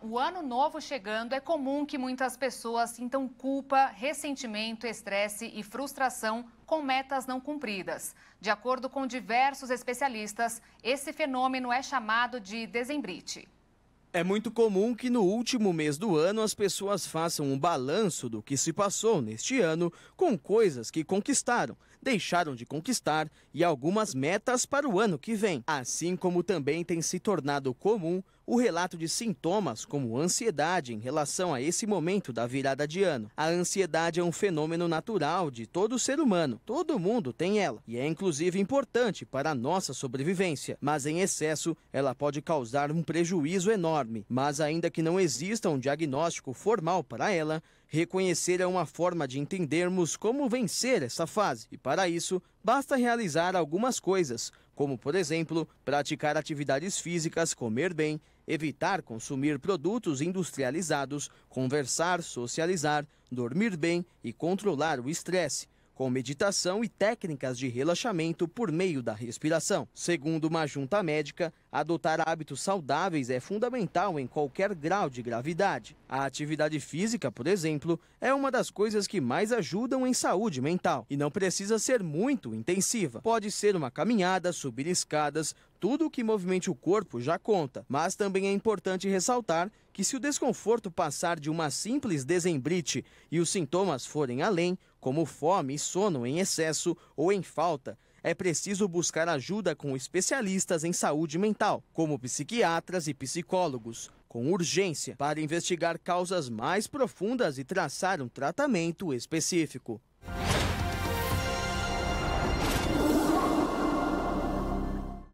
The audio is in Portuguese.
O ano novo chegando, é comum que muitas pessoas sintam culpa, ressentimento, estresse e frustração com metas não cumpridas. De acordo com diversos especialistas, esse fenômeno é chamado de desembrite. É muito comum que no último mês do ano as pessoas façam um balanço do que se passou neste ano com coisas que conquistaram, deixaram de conquistar e algumas metas para o ano que vem. Assim como também tem se tornado comum o relato de sintomas como ansiedade em relação a esse momento da virada de ano. A ansiedade é um fenômeno natural de todo ser humano. Todo mundo tem ela e é inclusive importante para a nossa sobrevivência, mas em excesso ela pode causar um prejuízo enorme. Mas ainda que não exista um diagnóstico formal para ela, reconhecer é uma forma de entendermos como vencer essa fase. E para isso, basta realizar algumas coisas, como por exemplo, praticar atividades físicas, comer bem evitar consumir produtos industrializados, conversar, socializar, dormir bem e controlar o estresse com meditação e técnicas de relaxamento por meio da respiração. Segundo uma junta médica, Adotar hábitos saudáveis é fundamental em qualquer grau de gravidade. A atividade física, por exemplo, é uma das coisas que mais ajudam em saúde mental e não precisa ser muito intensiva. Pode ser uma caminhada, subir escadas, tudo o que movimente o corpo já conta, mas também é importante ressaltar que se o desconforto passar de uma simples desembrite e os sintomas forem além, como fome e sono em excesso ou em falta, é preciso buscar ajuda com especialistas em saúde mental, como psiquiatras e psicólogos, com urgência, para investigar causas mais profundas e traçar um tratamento específico.